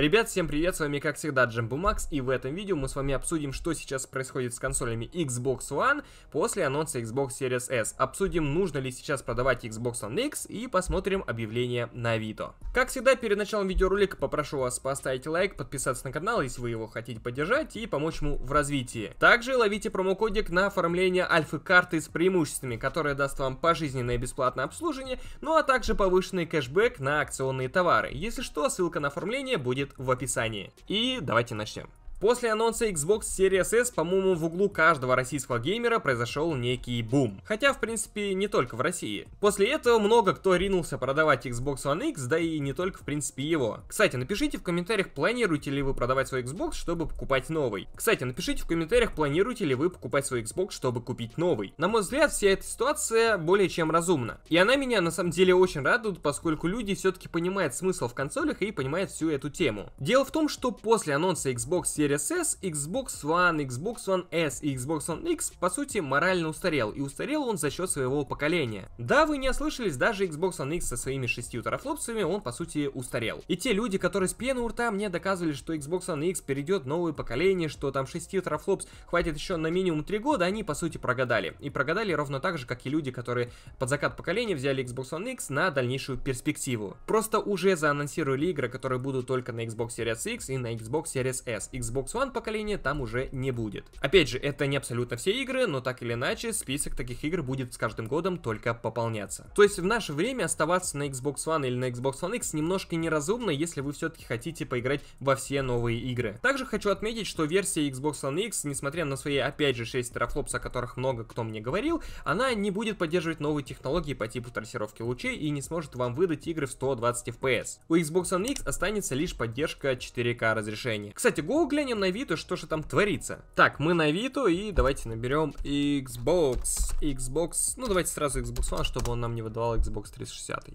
Ребят, всем привет, с вами как всегда Джамбу Макс, и в этом видео мы с вами обсудим, что сейчас происходит с консолями Xbox One после анонса Xbox Series S. Обсудим, нужно ли сейчас продавать Xbox One X и посмотрим объявление на Авито. Как всегда, перед началом видеоролика попрошу вас поставить лайк, подписаться на канал, если вы его хотите поддержать и помочь ему в развитии. Также ловите промокодик на оформление альфа-карты с преимуществами, которая даст вам пожизненное бесплатное обслуживание, ну а также повышенный кэшбэк на акционные товары. Если что, ссылка на оформление будет будет в описании. И давайте начнем. После анонса Xbox Series S, по-моему, в углу каждого российского геймера произошел некий бум. Хотя, в принципе, не только в России. После этого много кто ринулся продавать Xbox One X, да и не только, в принципе, его. Кстати, напишите в комментариях, планируете ли вы продавать свой Xbox, чтобы покупать новый. Кстати, напишите в комментариях, планируете ли вы покупать свой Xbox, чтобы купить новый. На мой взгляд, вся эта ситуация более чем разумна. И она меня на самом деле очень радует, поскольку люди все-таки понимают смысл в консолях и понимают всю эту тему. Дело в том, что после анонса Xbox Series Series S, Xbox One, Xbox One S и Xbox One X, по сути, морально устарел, и устарел он за счет своего поколения. Да, вы не ослышались, даже Xbox One X со своими шестью утрафлопсами он, по сути, устарел. И те люди, которые с пены у рта мне доказывали, что Xbox One X перейдет новое поколение, что там 6 утрафлопс хватит еще на минимум 3 года, они, по сути, прогадали. И прогадали ровно так же, как и люди, которые под закат поколения взяли Xbox One X на дальнейшую перспективу. Просто уже заанонсировали игры, которые будут только на Xbox Series X и на Xbox Series S. Xbox Xbox One поколения там уже не будет. Опять же, это не абсолютно все игры, но так или иначе, список таких игр будет с каждым годом только пополняться. То есть в наше время оставаться на Xbox One или на Xbox One X немножко неразумно, если вы все-таки хотите поиграть во все новые игры. Также хочу отметить, что версия Xbox One X, несмотря на свои, опять же, 6 терафлопс, о которых много кто мне говорил, она не будет поддерживать новые технологии по типу трассировки лучей и не сможет вам выдать игры в 120 FPS. У Xbox One X останется лишь поддержка 4К разрешения. Кстати, Google глянем на Виту, что же там творится. Так, мы на Виту, и давайте наберем Xbox, Xbox, ну давайте сразу Xbox One, чтобы он нам не выдавал Xbox 360.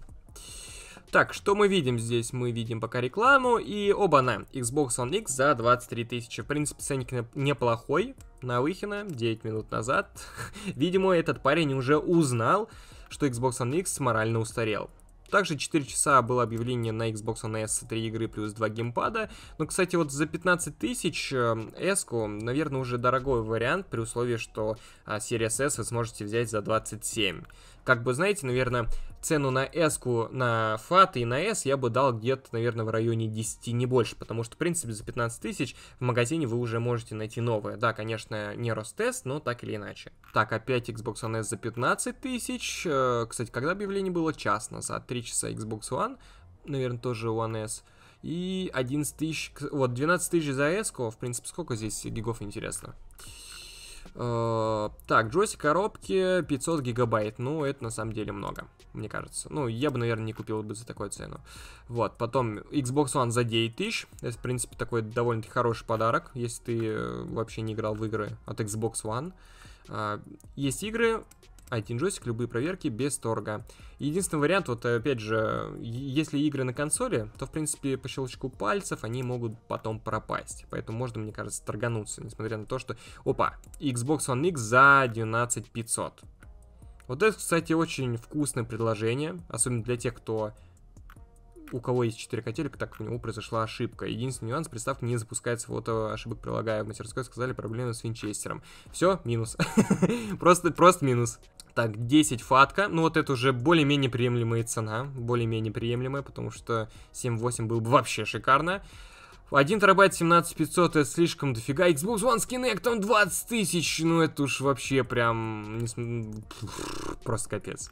Так, что мы видим здесь? Мы видим пока рекламу и оба-на. Xbox One X за 23 тысячи. В принципе, ценник неплохой. На выхина, 9 минут назад. Видимо, этот парень уже узнал, что Xbox One X морально устарел. Также 4 часа было объявление на Xbox One S 3 игры плюс 2 геймпада. Но, ну, кстати, вот за 15 тысяч э, S-ку, наверное, уже дорогой вариант, при условии, что серия а, S вы сможете взять за 27 как бы, знаете, наверное, цену на s на FAT и на S я бы дал где-то, наверное, в районе 10, не больше, потому что, в принципе, за 15 тысяч в магазине вы уже можете найти новое. Да, конечно, не Ростест, но так или иначе. Так, опять Xbox One S за 15 тысяч. Э, кстати, когда объявление было? Час назад. 3 часа Xbox One, наверное, тоже One S. И 11 тысяч, вот, 12 тысяч за s -ку. В принципе, сколько здесь гигов, Интересно. Э, так, джойстик коробки 500 гигабайт. Ну, это на самом деле много, мне кажется. Ну, я бы, наверное, не купил бы за такую цену. Вот, потом Xbox One за 9000. Это, в принципе, такой довольно-таки хороший подарок, если ты э, вообще не играл в игры от Xbox One. Э, есть игры, iTunes Joystick любые проверки без торга. Единственный вариант, вот э, опять же, если игры на консоли, то в принципе по щелчку пальцев они могут потом пропасть. Поэтому можно, мне кажется, торгануться, несмотря на то, что, опа, Xbox One X за 19 500. Вот это, кстати, очень вкусное предложение, особенно для тех, кто у кого есть 4 телек, так у него произошла ошибка. Единственный нюанс, приставка не запускается, вот э, ошибок прилагаю. В мастерской сказали проблемы с винчестером. Все, минус. Просто, просто минус. Так, 10 фатка. Ну, вот это уже более-менее приемлемая цена. Более-менее приемлемая, потому что 7.8 был бы вообще шикарно. 1 терабайт 17500 это слишком дофига. Xbox One с Kinect он 20 тысяч. Ну, это уж вообще прям... Просто капец.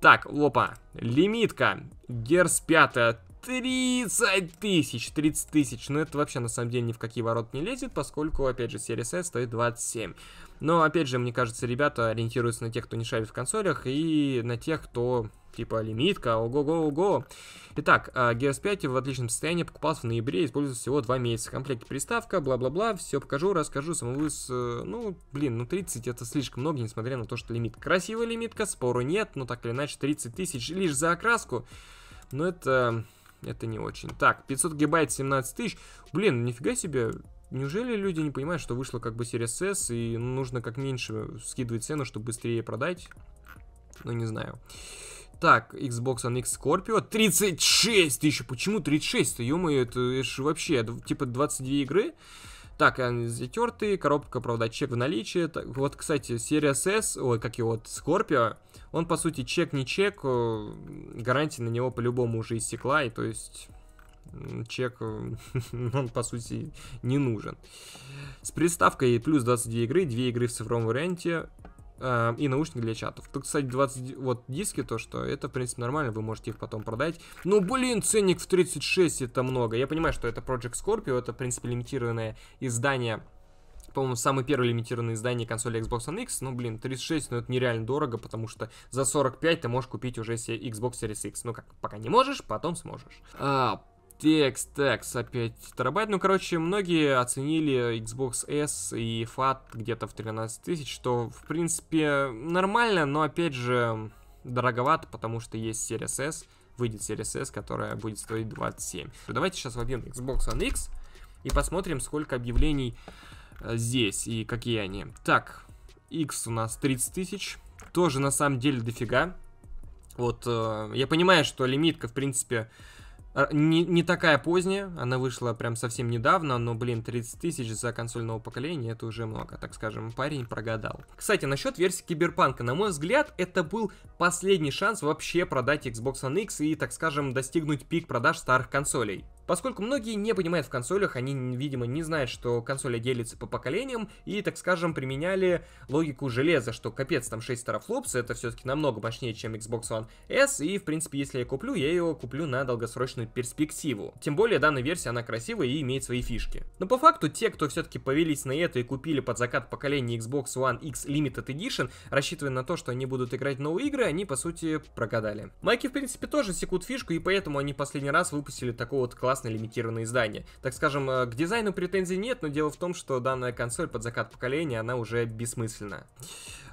Так, опа. Лимитка. Герс 5 30 тысяч, 30 тысяч. Но это вообще на самом деле ни в какие ворота не лезет, поскольку, опять же, серия S стоит 27. Но, опять же, мне кажется, ребята ориентируются на тех, кто не шарит в консолях, и на тех, кто типа лимитка, ого го го Итак, а, Gears 5 в отличном состоянии, покупался в ноябре, используется всего 2 месяца. В комплекте приставка, бла-бла-бла, все покажу, расскажу, самовывоз, э, ну, блин, ну 30 это слишком много, несмотря на то, что лимит. Красивая лимитка, спору нет, но так или иначе 30 тысяч лишь за окраску, но это это не очень. Так, 500 гигабайт, 17 тысяч. Блин, нифига себе, неужели люди не понимают, что вышло как бы Series S и нужно как меньше скидывать цену, чтобы быстрее продать? Ну, не знаю. Так, Xbox One X Scorpio 36 тысяч. Почему 36? -то? Ё-моё, это, это же вообще, это, типа 22 игры? Так, они э, затертые, коробка, правда, чек в наличии. Так, вот, кстати, серия S, ой, как его, вот, Scorpio, он, по сути, чек не чек, э, гарантия на него по-любому уже истекла, и то есть чек, э, он, по сути, не нужен. С приставкой плюс 22 игры, 2 игры в цифровом варианте, Эм, и наушники для чатов. Тут, кстати, 20 вот диски, то что это, в принципе, нормально, вы можете их потом продать. Ну, блин, ценник в 36 это много. Я понимаю, что это Project Scorpio, это, в принципе, лимитированное издание по-моему, самое первое лимитированное издание консоли Xbox One X, ну, блин, 36, ну, это нереально дорого, потому что за 45 ты можешь купить уже себе Xbox Series X. Ну, как, пока не можешь, потом сможешь. А, Текст, текст, опять терабайт. Ну, короче, многие оценили Xbox S и FAT где-то в 13 тысяч, что, в принципе, нормально, но, опять же, дороговато, потому что есть Series S, выйдет Series S, которая будет стоить 27. Давайте сейчас вобьем Xbox One X и посмотрим, сколько объявлений э, здесь и какие они. Так, X у нас 30 тысяч, тоже на самом деле дофига. Вот, э, я понимаю, что лимитка, в принципе, а, не, не такая поздняя, она вышла прям совсем недавно, но, блин, 30 тысяч за консоль нового поколения, это уже много, так скажем, парень прогадал. Кстати, насчет версии Киберпанка, на мой взгляд, это был последний шанс вообще продать Xbox One X и, так скажем, достигнуть пик продаж старых консолей. Поскольку многие не понимают в консолях, они, видимо, не знают, что консоли делятся по поколениям, и, так скажем, применяли логику железа, что капец, там 6 терафлопс, это все-таки намного мощнее, чем Xbox One S, и, в принципе, если я куплю, я его куплю на долгосрочную перспективу. Тем более, данная версия, она красивая и имеет свои фишки. Но по факту, те, кто все-таки повелись на это и купили под закат поколения Xbox One X Limited Edition, рассчитывая на то, что они будут играть новые игры, они, по сути, прогадали. Майки, в принципе, тоже секут фишку, и поэтому они последний раз выпустили такого вот классного классное лимитированное издание. Так скажем, э, к дизайну претензий нет, но дело в том, что данная консоль под закат поколения, она уже бессмысленна.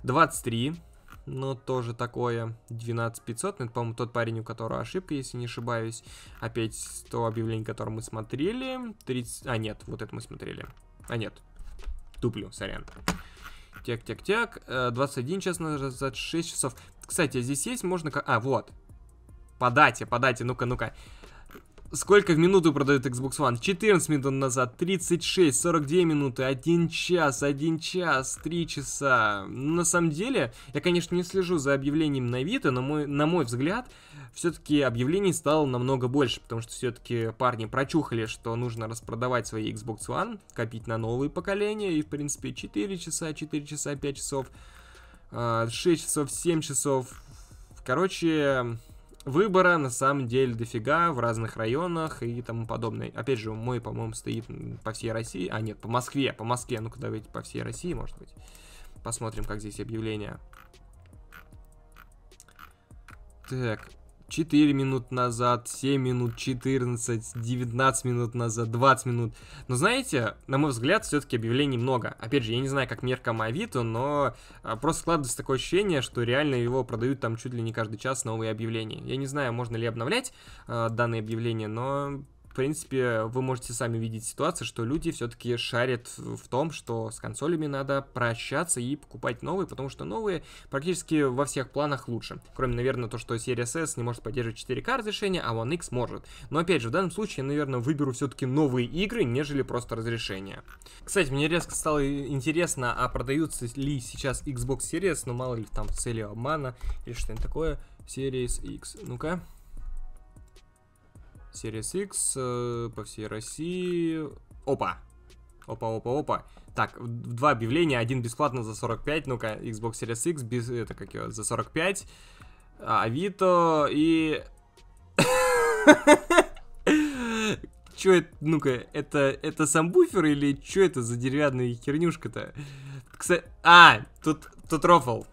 23, но ну, тоже такое. 12500, ну, это, по-моему, тот парень, у которого ошибка, если не ошибаюсь. Опять то объявление, которое мы смотрели. 30... А, нет, вот это мы смотрели. А, нет. Туплю, сорян. Тяк-тяк-тяк. 21 э, час назад, 6 часов. Кстати, а здесь есть, можно... А, вот. По дате, по дате, ну-ка, ну-ка. Сколько в минуту продают Xbox One? 14 минут назад, 36, 42 минуты, 1 час, 1 час, 3 часа. Ну, на самом деле, я, конечно, не слежу за объявлением на Авито, но мой, на мой взгляд, все-таки объявлений стало намного больше, потому что все-таки парни прочухали, что нужно распродавать свои Xbox One, копить на новые поколения, и, в принципе, 4 часа, 4 часа, 5 часов, 6 а, часов, 7 часов. Короче, выбора на самом деле дофига в разных районах и тому подобное. Опять же, мой, по-моему, стоит по всей России. А, нет, по Москве, по Москве. А ну-ка, давайте по всей России, может быть. Посмотрим, как здесь объявления. Так, 4 минут назад, 7 минут, 14, 19 минут назад, 20 минут. Но знаете, на мой взгляд, все-таки объявлений много. Опять же, я не знаю, как мерка Мавиту, но а, просто складывается такое ощущение, что реально его продают там чуть ли не каждый час новые объявления. Я не знаю, можно ли обновлять э, данные объявления, но принципе, вы можете сами видеть ситуацию, что люди все-таки шарят в том, что с консолями надо прощаться и покупать новые, потому что новые практически во всех планах лучше. Кроме, наверное, то, что Series S не может поддерживать 4К разрешение, а One X может. Но опять же, в данном случае я, наверное, выберу все-таки новые игры, нежели просто разрешение. Кстати, мне резко стало интересно, а продаются ли сейчас Xbox Series, ну мало ли там цели обмана или что-нибудь такое, Series X. Ну-ка. Series X э, по всей России. Опа! Опа, опа, опа. Так, два объявления, один бесплатно за 45, ну-ка, Xbox Series X, без, это как его, за 45, а, Авито и... Чё это, ну-ка, это, это сам или чё это за деревянная хернюшка-то? Кстати, а, тут, тут рофл.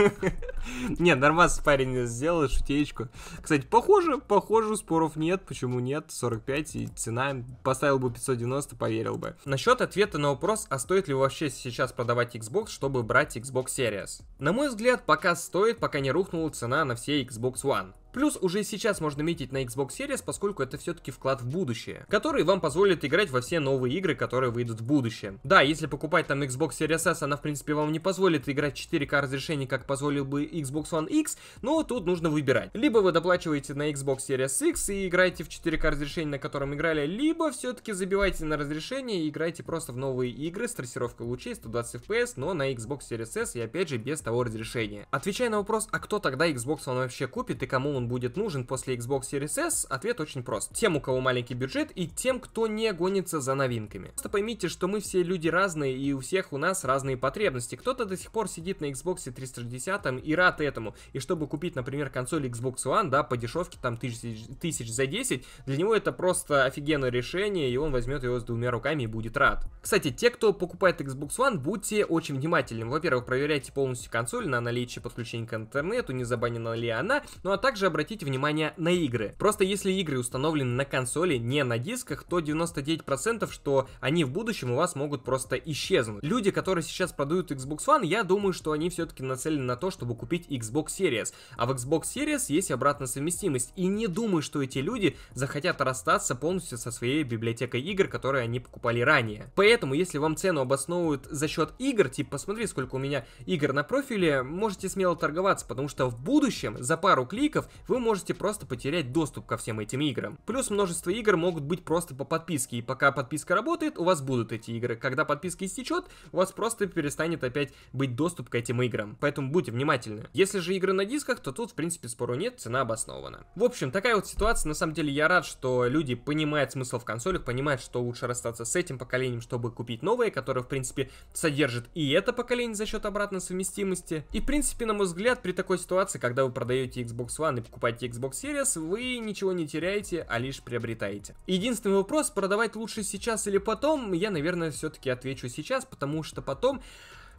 Не, нормас парень сделал шутеечку. Кстати, похоже, похоже, споров нет. Почему нет? 45 и цена. Поставил бы 590, поверил бы. Насчет ответа на вопрос, а стоит ли вообще сейчас продавать Xbox, чтобы брать Xbox Series? На мой взгляд, пока стоит, пока не рухнула цена на все Xbox One. Плюс уже сейчас можно метить на Xbox Series, поскольку это все-таки вклад в будущее, который вам позволит играть во все новые игры, которые выйдут в будущем. Да, если покупать там Xbox Series S, она в принципе вам не позволит играть 4К разрешение, как позволил бы Xbox One X, но тут нужно выбирать. Либо вы доплачиваете на Xbox Series X и играете в 4К разрешение, на котором играли, либо все-таки забивайте на разрешение и играйте просто в новые игры с трассировкой лучей 120 FPS, но на Xbox Series S и опять же без того разрешения. Отвечая на вопрос, а кто тогда Xbox One вообще купит и кому он будет нужен после Xbox Series S, ответ очень прост. Тем, у кого маленький бюджет и тем, кто не гонится за новинками. Просто поймите, что мы все люди разные и у всех у нас разные потребности. Кто-то до сих пор сидит на Xbox 360 и рад этому. И чтобы купить, например, консоль Xbox One, да, по дешевке, там, тысяч, тысяч за 10, для него это просто офигенное решение, и он возьмет его с двумя руками и будет рад. Кстати, те, кто покупает Xbox One, будьте очень внимательны. Во-первых, проверяйте полностью консоль на наличие подключения к интернету, не забанена ли она, ну а также обратите внимание на игры. Просто если игры установлены на консоли, не на дисках, то 99% что они в будущем у вас могут просто исчезнуть. Люди, которые сейчас продают Xbox One, я думаю, что они все-таки нацелены на то, чтобы купить купить Xbox Series. А в Xbox Series есть обратная совместимость. И не думаю, что эти люди захотят расстаться полностью со своей библиотекой игр, которые они покупали ранее. Поэтому, если вам цену обосновывают за счет игр, типа, посмотри, сколько у меня игр на профиле, можете смело торговаться, потому что в будущем за пару кликов вы можете просто потерять доступ ко всем этим играм. Плюс множество игр могут быть просто по подписке, и пока подписка работает, у вас будут эти игры. Когда подписка истечет, у вас просто перестанет опять быть доступ к этим играм. Поэтому будьте внимательны удобнее. Если же игры на дисках, то тут, в принципе, спору нет, цена обоснована. В общем, такая вот ситуация. На самом деле, я рад, что люди понимают смысл в консолях, понимают, что лучше расстаться с этим поколением, чтобы купить новое, которое, в принципе, содержит и это поколение за счет обратной совместимости. И, в принципе, на мой взгляд, при такой ситуации, когда вы продаете Xbox One и покупаете Xbox Series, вы ничего не теряете, а лишь приобретаете. Единственный вопрос, продавать лучше сейчас или потом, я, наверное, все-таки отвечу сейчас, потому что потом...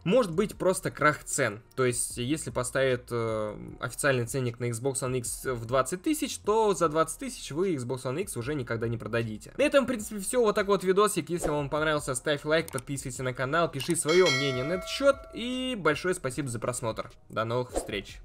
Может быть просто крах цен. То есть, если поставят э, официальный ценник на Xbox One X в 20 тысяч, то за 20 тысяч вы Xbox One X уже никогда не продадите. На этом, в принципе, все. Вот такой вот видосик. Если вам понравился, ставь лайк, подписывайся на канал, пиши свое мнение на этот счет. И большое спасибо за просмотр. До новых встреч.